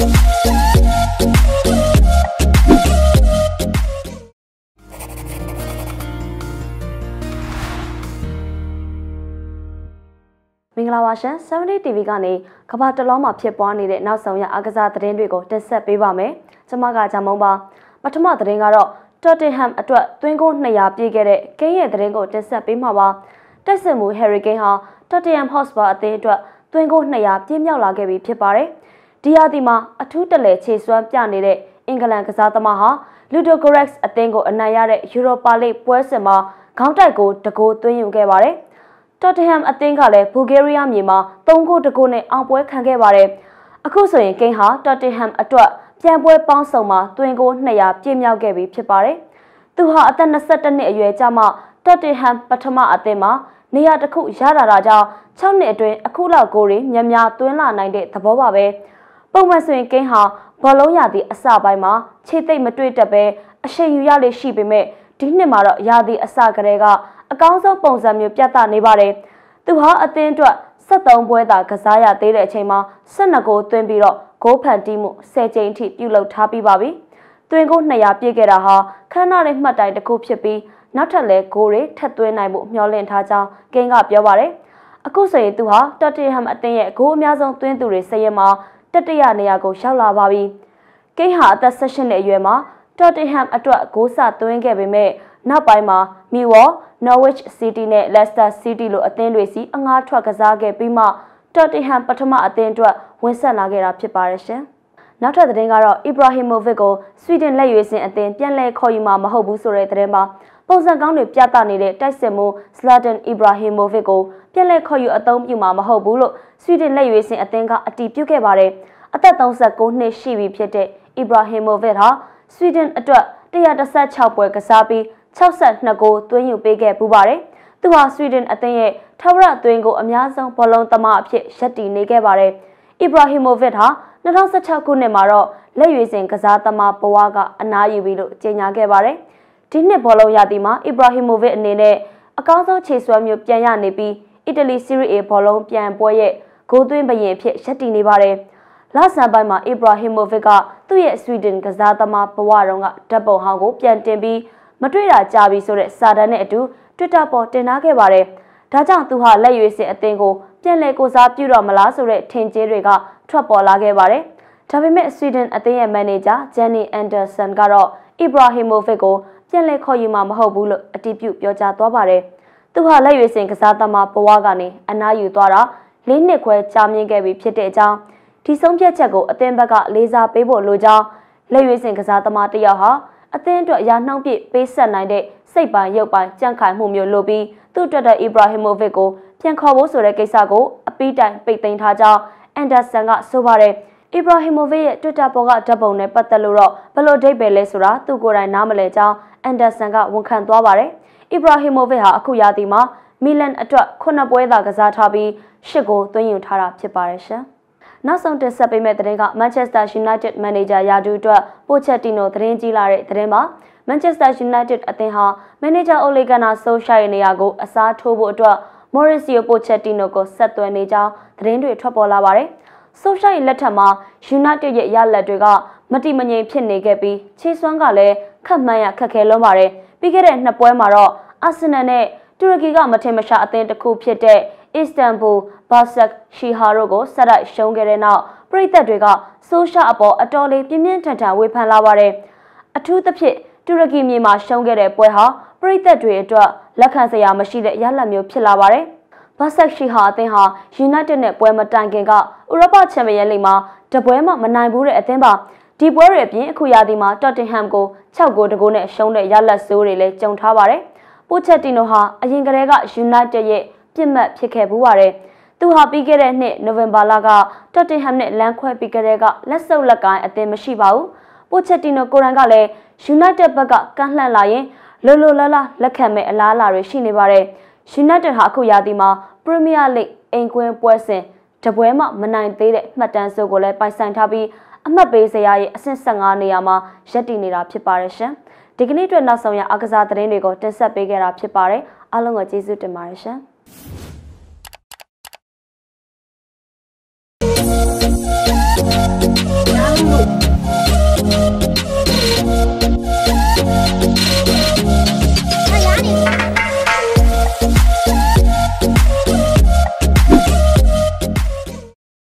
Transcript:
င်္ဂလာပါရှင်70 TV ကနေကမ္ဘာတလုံးမှာဖြစ်ပွားနေတဲ့နောက်ဆုံးရအားကစားသတင်းတွေကိုတင်ဆက်ပေးပါမယ်။ကျွန်မကဂျမုံပါပထမသတင်းကတော့ Tottenham အတွက်သွင်းကို200ပြည့်ခဲ့တဲ့ကိန်းရဲ့သတင်းကိုတင်ဆက်ပေးမှာပါ။တက်စစ်မှု Harry Kane ဟာ Tottenham Hotspur အသင်းအတွက်သွင်းကို200ပြည့်မြောက်လာခဲ့ပြီဖြစ်ပါတယ်။ဒီရာသီမှာအထူးတလဲခြေစွမ်းပြနေတဲ့အင်္ဂလန်ကစားသမားဟာလူဒိုဂရက်စ်အသင်းကိုအနိုင်ရတဲ့ယူရိုပါလိပွဲစဉ်မှာခေါင်းတိုက်ကိုတကိုးသွင်းယူခဲ့ပါတယ်။တော်တဟမ်အသင်းကလည်းဘူဂေးရီးယားမြေမှာ3ဂိုးတကိုးနဲ့အောင်ပွဲခံခဲ့ပါတယ်။အခုဆိုရင်ကိန်းဟာတော်တဟမ်အတွက်ပြန်ပွဲပေါင်းစုံမှာတွင်ကို200ပြည့်မြောက်ခဲ့ပြီဖြစ်ပါတယ်။သူဟာအသက်22နှစ်အရွယ်ကျမှတော်တဟမ်ပထမအသင်းမှာနေရာတစ်ခုရတာတာကြောင့်6နှစ်အတွင်းအခုလောက်ကိုယ်တွေများများတွင်းလာနိုင်တဲ့သဘောပါပဲ။ပုံမှန်ဆိုရင်ကိန်းဟာဘောလုံးရာသီအစပိုင်းမှာခြေသိပ်မတွေ့တတ်ပဲအချိန်ယူရလေရှိပေမဲ့ဒီနှစ်မှာတော့ရာသီအစကတည်းကအကောင်းဆုံးပုံစံမျိုးပြသနေပါတယ်။သူဟာအသင်းအတွက်73ပွဲသာကစားရသေးတဲ့အချိန်မှာ12ဂိုးသွင်းပြီးတော့ဂိုးဖန်တီးမှု10ကြိမ်အထိပြုလုပ်ထားပြီးပါပြီ။သွင်းဂိုး200ပြည့်ခဲ့တာဟာခန်းနာရဲ့မှတ်တိုင်တစ်ခုဖြစ်ပြီးနောက်ထပ်လည်းဂိုးတွေထပ်သွင်းနိုင်မှုမျှော်လင့်ထားကြောင်းကင်းကပြောပါတယ်။အခုဆိုရင်သူဟာတော်တင်ဟမ်အသင်းရဲ့ဂိုးအများဆုံးသွင်းသူတွေစရင်းမှာတတိယနေရာကို ရောက်လာပါပြီ။ကိန်းဟာအသက်16နှစ်အရွယ်မှာတော်တင်ဟမ်အတွက်ဂိုးစသွင်းခဲ့ပေမဲ့နောက်ပိုင်းမှာမီဝော် Norwich City နဲ့ Leicester City လိုအသင်းတွေစီအငှားထွက်ကစားခဲ့ပြီးမှတော်တင်ဟမ်ပထမအသင်းအတွက်ဝင်ဆက်လာခဲ့တာဖြစ်ပါရဲ့ရှင်။နောက်ထပ်သတင်းကတော့ Ibrahimovic ကိုဆွီဒင်လက်ရွေးစင်အသင်းပြန်လည်ခေါ်ယူမှာမဟုတ်ဘူးဆိုတဲ့သတင်းပါ။ပုံစံကောင်းတွေပြသနေတဲ့တိုက်စစ်မိုး Zlatan Ibrahimovic ကိုပြန်လည်ခေါ်ယူအသုံးပြုမှာမဟုတ်ဘူးလို့ဆွီဒင်လက်ရွေးစင် အသင်းကအတည်ပြုခဲ့ပါတယ်။အသက်36နှစ် ရှိပြီဖြစ်တဲ့ Ibrahimovic ဟာဆွီဒင်အတွက်116ပွဲကစားပြီး62ဂိုးသွင်းယူပေးခဲ့ပူပါတယ်။သူဟာဆွီဒင်အသင်းရဲ့ထဝရအသွင်းကိုအများဆုံးဘောလုံးသမားအဖြစ်ရပ်တည်နေခဲ့ပါတယ်။ Ibrahimovic ဟာ2016ခုနှစ်မှာတော့လက်ရွေးစင်ကစားသမားဘဝကအနားယူပြီးလို့ကြေညာခဲ့ပါတယ်။ဒီနှစ်ဘောလုံးရာသီမှာအီဘရာဟီမိုဗစ်အနေနဲ့အကောင်းဆုံးခြေစွမ်းမျိုးပြန်ရနေပြီးအီတလီစီရီအေဘောလုံးပြန်ပွဲရဲ့ဂိုးသွင်းဘရင်အဖြစ်ရပ်တည်နေပါတယ်။လဆန်ပိုင်းမှာအီဘရာဟီမိုဗစ်ကသူ့ရဲ့ဆွီဒင်ကစားသမားဘဝတုန်းကဓာတ်ပုံဟောင်းကိုပြန်တင်ပြီးမတွေ့တာကြာပြီဆိုတဲ့စာတမ်းနဲ့အတူ Twitter ပေါ်တင်ထားခဲ့ပါတယ်။ဒါကြောင့်သူဟာလက်ရွေးစင်အသင်းကိုပြန်လည်ကိုစားပြုတော့မလားဆိုတဲ့ထင်ကြေးတွေကထွက်ပေါ်လာခဲ့ပါတယ်။ဒါပေမဲ့ဆွီဒင်အသင်းရဲ့မန်နေဂျာဂျန်နီအန်ဒါဆန်ကတော့အီဘရာဟီမိုဗစ်ကိုပြန်လည်ခေါ်ယူမှာမဟုတ်ဘူးလို့အတိပြုပြောကြားသွားပါတယ်။သူဟာလက်ရွေးစင်ကစားသမားဘဝကနေအနားယူသွားတာ၄နှစ်ခွဲကြာမြင့်ခဲ့ပြီဖြစ်တဲ့အကြောင်းဒီဆုံးဖြတ်ချက်ကိုအသင်းဘက်ကလေးစားပေးဖို့လိုကြောင်းလက်ရွေးစင်ကစားသမားတယောက်ဟာအသင်းအတွက်ရာနှောင်းပြည့်ပေးဆက်နိုင်တဲ့စိတ်ပိုင်းရုပ်ပိုင်းကြံ့ခိုင်မှုမျိုးလိုပြီးသူ့အတွက်တဲ့အီဘရာဟီမိုဗစ်ကိုပြန်ခေါ်ဖို့ဆိုတဲ့ကိစ္စကိုအပိတိုင်ပိတ်သိမ်းထားကြောင်းအန်ဒါဆန်ကဆိုပါတယ်အီဘရာဟီမိုဗစ်ရဲ့ Twitter ပေါ်ကဓာတ်ပုံနဲ့ပတ်သက်လို့တော့ဘလို့ဒိတ်ပဲလဲဆိုတာသူကိုယ်တိုင်နားမလဲကြောင်းအန်ဒါဆန်ကဝန်ခံသွားပါတယ်။အီဘရာဟီမိုဗစ်ဟာအခုရာသီမှာမီလန်အတွက်9ပွဲသာကစားထားပြီး10ဂိုးသွင်းယူထားတာဖြစ်ပါတယ်ရှင်။နောက်ဆုံးတင်ဆက်ပေးမယ့်သတင်းက Manchester United Manager ရာဒူအတွက် Pochettino သတင်းကြီးလာတဲ့သတင်းပါ။ Manchester United အသင်းဟာ Manager Ole Gunnar Solskjaer ရဲ့နေရာကိုအစားထိုးဖို့အတွက် Mauricio Pochettino ကိုဆက်သွယ်နေကြောင်းသတင်းတွေထွက်ပေါ်လာပါတယ်။ဆိုရှာရဲ့လက်ထက်မှာ United ရဲ့ရလဒ်တွေက မတိမငြိမ်ဖြစ်နေခဲ့ပြီးချေစွမ်းကလည်းခတ်မှန်းရခက်ခဲလွန်းပါတယ်။ပြီးခဲ့တဲ့နှစ်ပွဲမှာတော့အာဆင်နယ်နဲ့တူရကီက မထင်မရှားအသင်းတစ်ခုဖြစ်တဲ့အစ္စတန်ဘူဘာဆက်ရှီဟာတို့ကိုဆက်တိုက်ရှုံးခဲ့တဲ့နောက်ပရိသတ်တွေကဆိုရှာအပေါ်အတော်လေးပြင်းပြင်းထန်ထန်ဝေဖန်လာပါတယ်။အထူးသဖြင့်တူရကီမြေမှာရှုံးခဲ့တဲ့ပွဲဟာပရိသတ်တွေအတွက်လက်ခံစရာမရှိတဲ့ရလဒ်မျိုးဖြစ်လာပါတယ်။ဘာဆက်ရှီဟာအသင်းဟာ United နဲ့ပွဲမတိုင်ခင်ကဥရောပချန်ပီယံလိဂ်မှာတပွဲမှမနိုင်ဘူးတဲ့အသင်းပါဒီပွဲတွေအပြင်အခုရာသီမှာတော့တင်ဟမ်ကို6ဂိုးတဂိုးနဲ့ရှုံးတဲ့ရလတ်ဆိုးတွေလည်းကြုံထားပါတယ်။ပိုချက်တီနိုဟာအရင်ကတည်းက United ရဲ့ပြစ်မှတ်ဖြစ်ခဲ့ဘူးပါတယ်။သူဟာပြီးခဲ့တဲ့နှစ်နိုဝင်ဘာလကတော့တင်ဟမ်နဲ့လမ်းခွဲပြီးခဲ့တဲ့ကလက်ဆုပ်လက်ကိုင်းအသင်းမရှိပါဘူး။ပိုချက်တီနိုကိုရန်ကလည်း United ဘက်ကကန့်လှန့်လာရင်လိုလိုလားလားလက်ခံမဲ့အလားအလာတွေရှိနေပါတယ်။ United ဟာအခုရာသီမှာ Premier League အိမ်ကွင်းပွဲစဉ်တပွဲမှမနိုင်သေးတဲ့မှတ်တမ်းစုပ်ကိုလည်းပိုင်ဆိုင်ထားပြီးအမှတ်ပေးစရာရဲ့အဆင့်15နေရာမှာရပ်တည်နေတာဖြစ်ပါတယ်ရှင်။ဒီကနေ့အတွက်နောက်ဆုံးရအကစားသတင်းတွေကိုတင်ဆက်ပေးခဲ့တာဖြစ်ပါတယ်။အားလုံးကိုကျေးဇူးတင်ပါတယ်ရှင်။